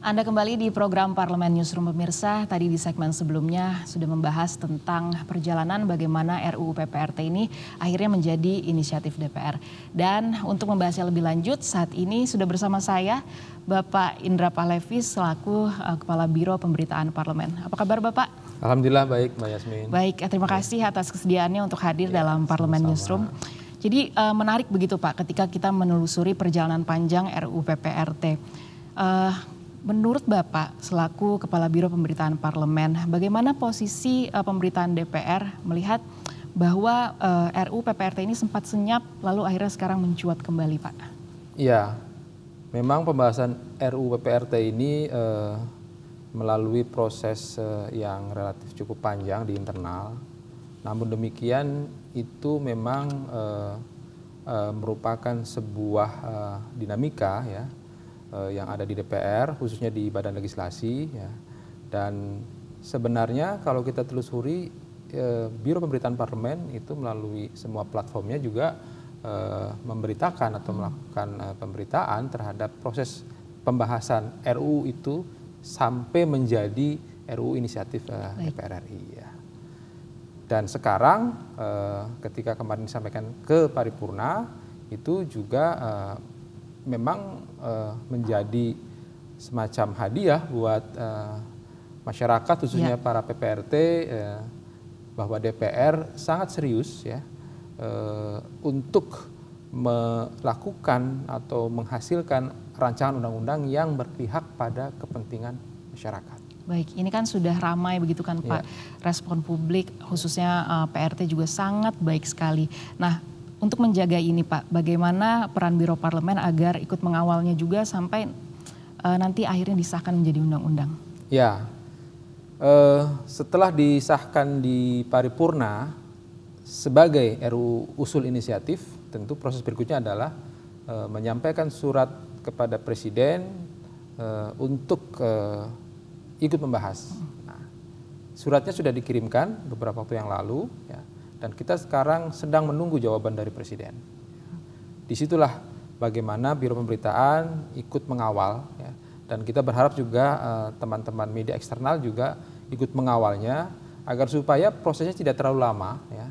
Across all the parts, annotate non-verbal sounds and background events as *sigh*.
Anda kembali di program Parlemen Newsroom Pemirsa. Tadi di segmen sebelumnya sudah membahas tentang perjalanan bagaimana RUU PPRT ini akhirnya menjadi inisiatif DPR. Dan untuk membahasnya lebih lanjut, saat ini sudah bersama saya Bapak Indra Pahlevi selaku eh, Kepala Biro Pemberitaan Parlemen. Apa kabar Bapak? Alhamdulillah baik Mbak Yasmin. Baik, eh, terima ya. kasih atas kesediaannya untuk hadir ya, dalam Parlemen sama. Newsroom. Jadi eh, menarik begitu Pak ketika kita menelusuri perjalanan panjang RUU PPRT. Uh, Menurut Bapak, selaku Kepala Biro Pemberitaan Parlemen, bagaimana posisi uh, pemberitaan DPR melihat bahwa uh, eh, RU PPRT ini sempat senyap, lalu akhirnya sekarang mencuat kembali, Pak? Ya, memang pembahasan RU PPRT ini uh, melalui proses uh, yang relatif cukup panjang di internal. Namun demikian, itu memang uh, uh, merupakan sebuah uh, dinamika, ya uh, yang ada di DPR khususnya di Badan Legislasi ya. dan sebenarnya kalau kita telusuri uh, Biro Pemberitaan Parlemen itu melalui semua platformnya juga uh, memberitakan atau melakukan uh, pemberitaan terhadap proses pembahasan RU itu sampai menjadi RU inisiatif uh, DPR RI ya. Dan sekarang ketika kemarin disampaikan ke paripurna itu juga memang uh, menjadi semacam hadiah buat uh, masyarakat khususnya ya. para PPRT uh, eh, bahwa DPR sangat serius ya uh, untuk melakukan atau menghasilkan rancangan undang-undang yang berpihak pada kepentingan masyarakat. Baik, ini kan sudah ramai begitu kan Pak, ya. respon publik khususnya uh, PRT juga sangat baik sekali. Nah, untuk menjaga ini Pak, bagaimana peran Biro Parlemen agar ikut mengawalnya juga sampai uh, nanti akhirnya disahkan menjadi undang-undang? Ya, uh, setelah disahkan di paripurna sebagai RUU usul inisiatif, tentu proses berikutnya adalah uh, menyampaikan surat kepada Presiden uh, untuk uh, ikut membahas. Nah, suratnya sudah dikirimkan beberapa waktu yang lalu. Ya dan kita sekarang sedang menunggu jawaban dari Presiden. Disitulah bagaimana Biro Pemberitaan ikut mengawal. Ya. Dan kita berharap juga eh, teman-teman uh, media eksternal juga ikut mengawalnya agar supaya prosesnya tidak terlalu lama. Ya.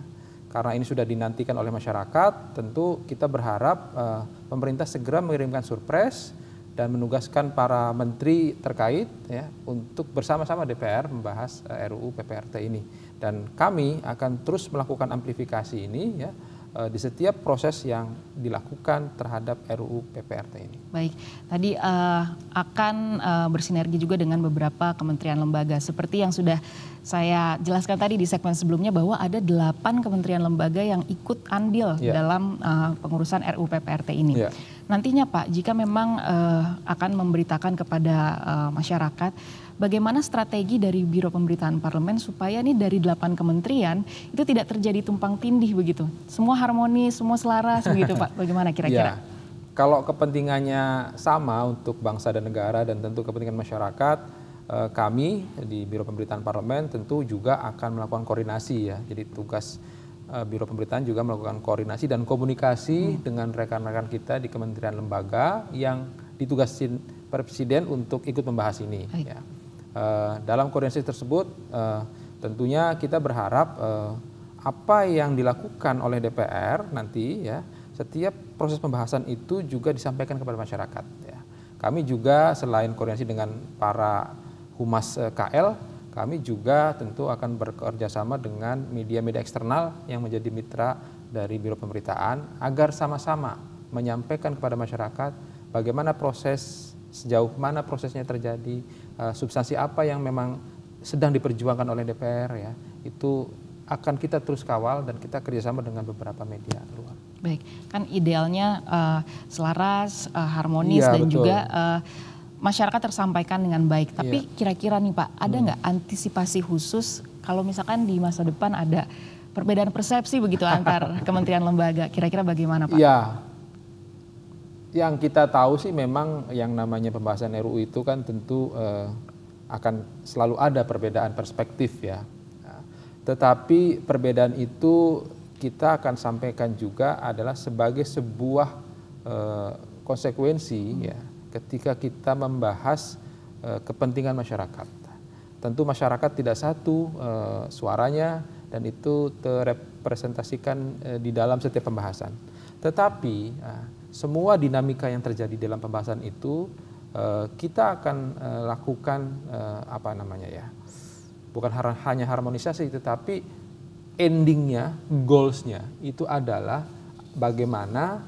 Karena ini sudah dinantikan oleh masyarakat, tentu kita berharap uh, pemerintah segera mengirimkan surpres dan menugaskan para menteri terkait ya, untuk bersama-sama DPR membahas eh, RUU PPRT ini. Dan kami akan terus melakukan amplifikasi ini ya eh, di setiap proses yang dilakukan terhadap RUU PPRT ini. Baik, tadi uh, akan uh, bersinergi juga dengan beberapa kementerian lembaga seperti yang sudah saya jelaskan tadi di segmen sebelumnya bahwa ada delapan kementerian lembaga yang ikut andil yeah. dalam uh, pengurusan RUU PPRT ini. Yeah. Nantinya Pak, jika memang uh, akan memberitakan kepada uh, masyarakat bagaimana strategi dari Biro Pemberitaan Parlemen supaya nih dari delapan kementerian itu tidak terjadi tumpang tindih begitu. Semua harmoni, semua selaras *laughs* begitu Pak. Bagaimana kira-kira? Ya. Kalau kepentingannya sama untuk bangsa dan negara dan tentu kepentingan masyarakat, eh, kami di Biro Pemberitaan Parlemen tentu juga akan melakukan koordinasi ya. Jadi tugas eh, Biro Pemberitaan juga melakukan koordinasi dan komunikasi hmm. dengan rekan-rekan kita di kementerian lembaga yang ditugasin Presiden untuk ikut membahas ini. Ya. Eh, dalam koordinasi tersebut eh, tentunya kita berharap eh, apa yang dilakukan oleh DPR nanti ya setiap proses pembahasan itu juga disampaikan kepada masyarakat ya. Kami juga selain koordinasi dengan para humas KL, kami juga tentu akan bekerja sama dengan media-media eksternal yang menjadi mitra dari Biro Pemberitaan agar sama-sama menyampaikan kepada masyarakat bagaimana proses sejauh mana prosesnya terjadi, uh, substansi apa yang memang sedang diperjuangkan oleh DPR ya, itu akan kita terus kawal dan kita kerjasama dengan beberapa media luar. Baik, kan idealnya uh, selaras, uh, harmonis ya, dan betul. juga uh, masyarakat tersampaikan dengan baik. Tapi iya. kira-kira nih Pak, ada hmm. nggak hmm. antisipasi khusus kalau misalkan di masa depan ada perbedaan persepsi begitu antar *laughs* kementerian lembaga? Kira-kira bagaimana Pak? Ya, yang kita tahu sih memang yang namanya pembahasan RUU itu kan tentu eh, akan selalu ada perbedaan perspektif ya. Nah, tetapi perbedaan itu kita akan sampaikan juga adalah sebagai sebuah eh, konsekuensi hmm. ya ketika kita membahas eh, kepentingan masyarakat. Tentu masyarakat tidak satu eh, suaranya dan itu terrepresentasikan eh, di dalam setiap pembahasan. Tetapi eh, semua dinamika yang terjadi dalam pembahasan itu eh, kita akan eh, lakukan eh, apa namanya ya bukan hanya harmonisasi tetapi endingnya goalsnya itu adalah bagaimana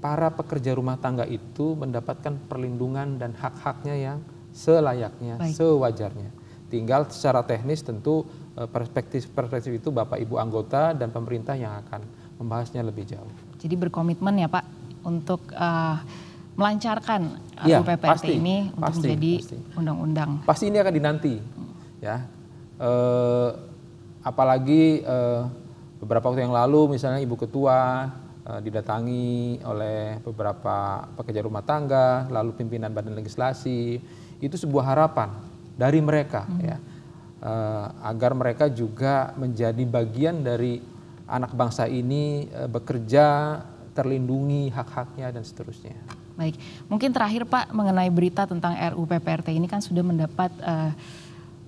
para pekerja rumah tangga itu mendapatkan perlindungan dan hak-haknya yang selayaknya, Baik. sewajarnya. Tinggal secara teknis tentu perspektif-perspektif itu Bapak Ibu anggota dan pemerintah yang akan membahasnya lebih jauh. Jadi berkomitmen ya Pak untuk uh, melancarkan eh, ya, UPPRT pasti, ini pasti, menjadi undang-undang. Pasti ini akan dinanti, ya. Uh, apalagi uh, beberapa waktu yang lalu, misalnya Ibu Ketua uh, didatangi oleh beberapa pekerja rumah tangga, lalu pimpinan Badan Legislasi, itu sebuah harapan dari mereka, hmm. ya, agar mereka juga menjadi bagian dari anak bangsa ini bekerja terlindungi hak-haknya dan seterusnya. Baik, mungkin terakhir Pak mengenai berita tentang RUU PPRT ini kan sudah mendapat uh,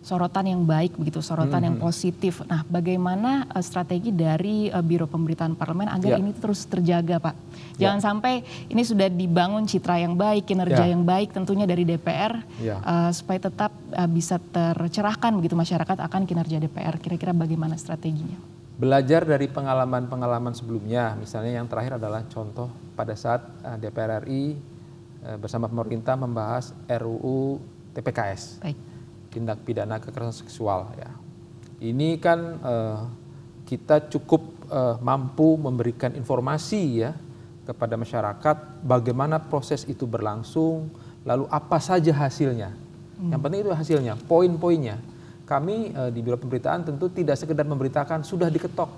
sorotan yang baik begitu, sorotan hmm. yang mm-hmm. positif. Nah, bagaimana uh, strategi dari uh, Biro Pemberitaan Parlemen agar ya. ini terus terjaga, Pak? Ya. Jangan ya. sampai ini sudah dibangun citra yang baik, kinerja ya. yang baik tentunya dari DPR ya. uh, supaya tetap uh, bisa tercerahkan begitu masyarakat akan kinerja DPR. Kira-kira bagaimana strateginya? belajar dari pengalaman-pengalaman sebelumnya. Misalnya yang terakhir adalah contoh pada saat eh, DPR RI eh, bersama pemerintah membahas RUU TPKS. Baik. Tindak pidana kekerasan seksual ya. Ini kan eh, kita cukup eh, mampu memberikan informasi ya kepada masyarakat bagaimana proses itu berlangsung, lalu apa saja hasilnya. Hmm. Yang penting itu hasilnya, poin-poinnya kami e, di Biro Pemberitaan tentu tidak sekedar memberitakan sudah diketok,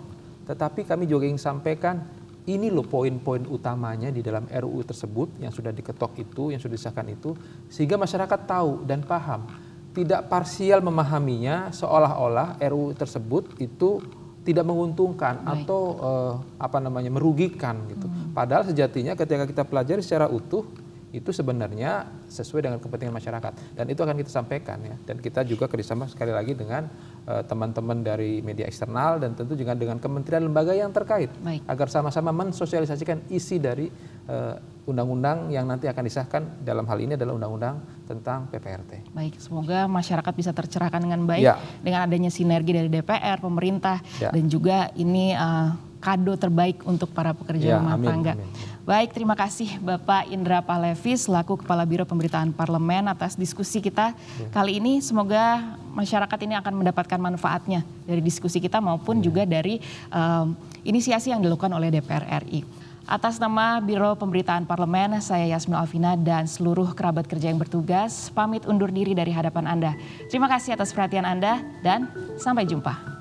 tetapi kami juga ingin sampaikan ini loh poin-poin utamanya di dalam RUU tersebut yang sudah diketok itu, yang sudah disahkan itu, sehingga masyarakat tahu dan paham. Tidak parsial memahaminya seolah-olah RUU tersebut itu tidak menguntungkan Baik. atau eh, apa namanya merugikan gitu. Hmm. Padahal sejatinya ketika kita pelajari secara utuh itu sebenarnya sesuai dengan kepentingan masyarakat dan itu akan kita sampaikan ya dan kita juga kerjasama sekali lagi dengan eh, teman-teman uh, dari media eksternal dan tentu juga dengan kementerian lembaga yang terkait Baik. agar sama-sama mensosialisasikan isi dari eh, undang-undang uh, yang nanti akan disahkan dalam hal ini adalah undang-undang tentang PPRT. Baik, semoga masyarakat bisa tercerahkan dengan baik ya. dengan adanya sinergi dari DPR, pemerintah ya. dan juga ini uh, kado terbaik untuk para pekerja ya, rumah amin, tangga. Amin. Baik, terima kasih Bapak Indra Pahlevi selaku Kepala Biro Pemberitaan Parlemen atas diskusi kita ya. kali ini. Semoga masyarakat ini akan mendapatkan manfaatnya dari diskusi kita maupun ya. juga dari um, inisiasi yang dilakukan oleh DPR RI. Atas nama Biro Pemberitaan Parlemen, saya Yasmin Alvina dan seluruh kerabat kerja yang bertugas pamit undur diri dari hadapan Anda. Terima kasih atas perhatian Anda dan sampai jumpa.